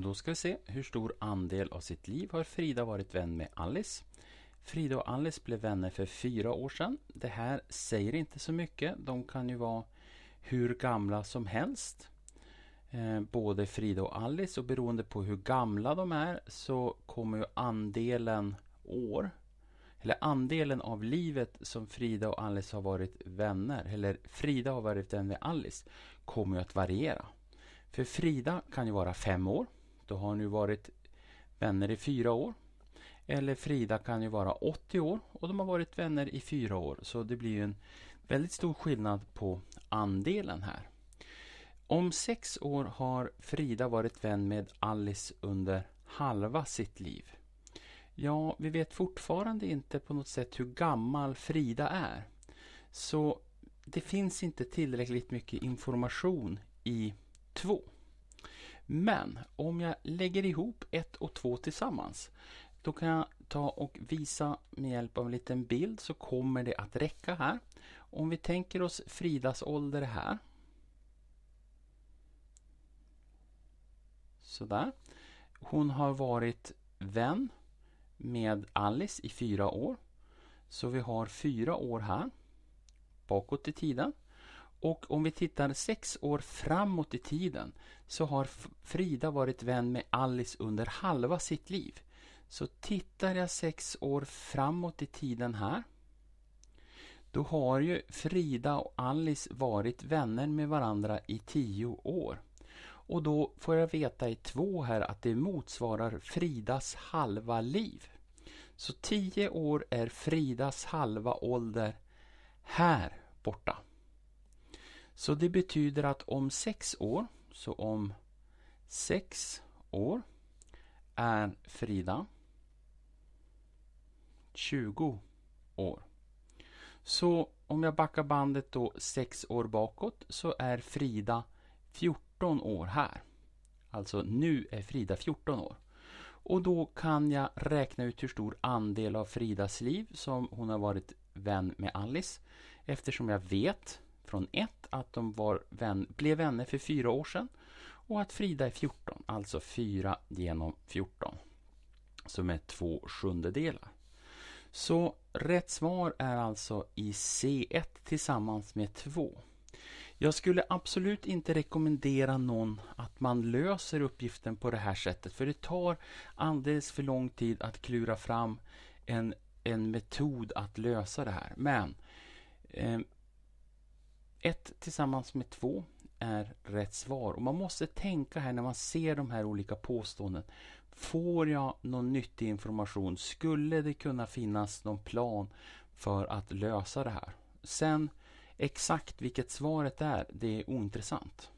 Då ska vi se hur stor andel av sitt liv har Frida varit vän med Alice. Frida och Alice blev vänner för fyra år sedan. Det här säger inte så mycket. De kan ju vara hur gamla som helst. Eh, både Frida och Alice och beroende på hur gamla de är så kommer ju andelen år eller andelen av livet som Frida och Alice har varit vänner, eller Frida har varit vän med Alice, kommer ju att variera. För Frida kan ju vara fem år då har nu varit vänner i fyra år. Eller Frida kan ju vara 80 år och de har varit vänner i fyra år. Så det blir en väldigt stor skillnad på andelen här. Om sex år har Frida varit vän med Alice under halva sitt liv. Ja, vi vet fortfarande inte på något sätt hur gammal Frida är. Så det finns inte tillräckligt mycket information i två. Men om jag lägger ihop ett och två tillsammans då kan jag ta och visa med hjälp av en liten bild så kommer det att räcka här. Om vi tänker oss Fridas ålder här. Sådär. Hon har varit vän med Alice i fyra år. Så vi har fyra år här bakåt i tiden. Och om vi tittar sex år framåt i tiden så har Frida varit vän med Alice under halva sitt liv. Så tittar jag sex år framåt i tiden här. Då har ju Frida och Alice varit vänner med varandra i tio år. Och då får jag veta i två här att det motsvarar Fridas halva liv. Så tio år är Fridas halva ålder här borta. Så det betyder att om sex år, så om sex år är Frida 20 år. Så om jag backar bandet då sex år bakåt så är Frida 14 år här. Alltså nu är Frida 14 år. Och då kan jag räkna ut hur stor andel av Fridas liv som hon har varit vän med Alice. Eftersom jag vet från ett att de var vän, blev vänner för fyra år sedan och att Frida är 14, alltså 4 genom 14. Som är två sjundedelar. Så rätt svar är alltså i C1 tillsammans med 2. Jag skulle absolut inte rekommendera någon att man löser uppgiften på det här sättet för det tar alldeles för lång tid att klura fram en, en metod att lösa det här. Men eh, ett tillsammans med två är rätt svar. Och man måste tänka här när man ser de här olika påståenden. Får jag någon nyttig information? Skulle det kunna finnas någon plan för att lösa det här? Sen exakt vilket svaret är, det är ointressant.